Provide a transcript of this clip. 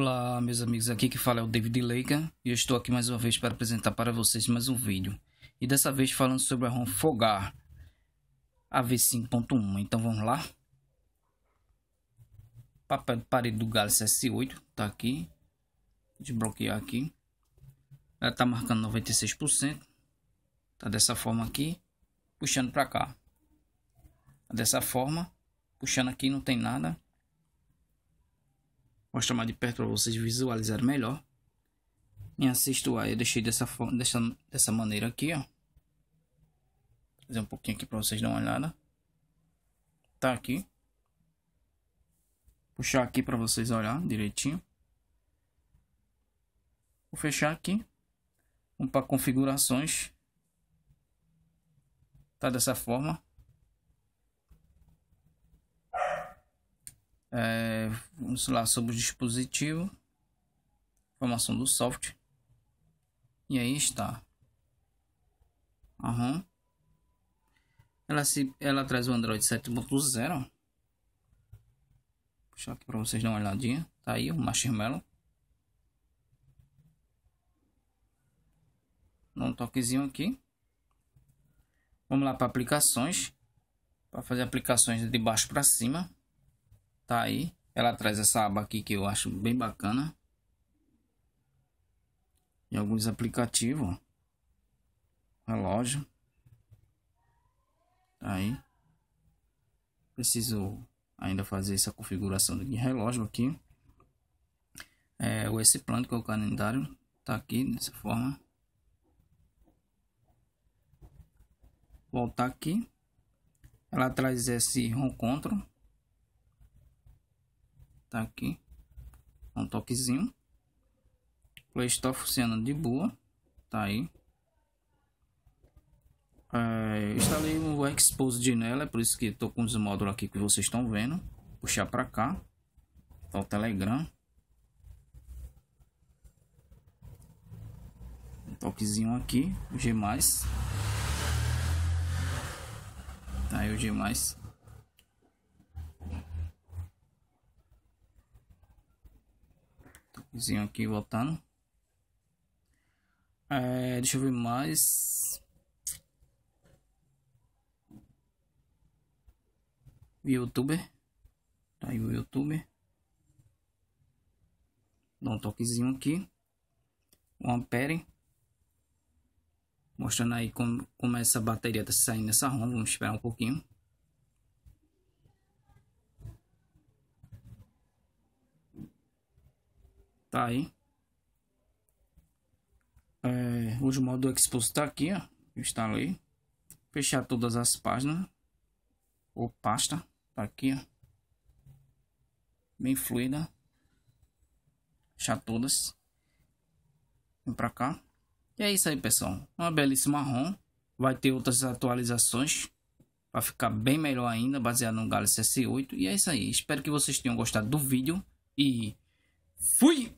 Olá, meus amigos, aqui que fala é o David Leica e eu estou aqui mais uma vez para apresentar para vocês mais um vídeo. E dessa vez falando sobre a ROM Fogar AV5.1. Então vamos lá. Papel de parede do Galaxy S8 está aqui. Desbloquear aqui. Ela está marcando 96%. Tá dessa forma aqui, puxando para cá. Tá dessa forma, puxando aqui não tem nada mostrar mais de perto para vocês visualizar melhor. assisto aí, eu deixei dessa, forma, dessa, dessa maneira aqui, ó. Vou fazer um pouquinho aqui para vocês darem uma olhada. Tá aqui. Puxar aqui para vocês olhar direitinho. Vou fechar aqui. Vamos para configurações. Tá dessa forma. Vamos lá sobre o dispositivo. Informação do software. E aí está. A ROM. Ela, se, ela traz o Android 7.0. Vou puxar aqui para vocês dar uma olhadinha. Tá aí o Marshmallow. Dá um toquezinho aqui. Vamos lá para aplicações. Para fazer aplicações de baixo para cima. Tá aí. Ela traz essa aba aqui que eu acho bem bacana. Em alguns aplicativos. Relógio. Tá aí. Preciso ainda fazer essa configuração de relógio aqui. É, o esse plano que é o calendário tá aqui dessa forma. Voltar aqui. Ela traz esse ROM control Tá aqui. Um toquezinho. Play está funcionando de boa. Tá aí. É, instalei o de nela, é por isso que estou com os módulos aqui que vocês estão vendo. Puxar para cá. Tá o Telegram. Um toquezinho aqui. G+. Tá aí o G+. Vizinho aqui voltando. É, deixa eu ver mais. Youtuber. Tá aí o Youtuber. Dá um toquezinho aqui. um Ampere. Mostrando aí como, como essa bateria tá saindo essa ROM. Vamos esperar um pouquinho. Tá aí. É, o modo Expose tá aqui, ó. Eu instalei. Fechar todas as páginas. Ou pasta. Tá aqui, ó. Bem fluida. Fechar todas. Vem pra cá. E é isso aí, pessoal. Uma belíssima ROM. Vai ter outras atualizações para ficar bem melhor ainda, baseado no Galaxy S8. E é isso aí. Espero que vocês tenham gostado do vídeo e fui!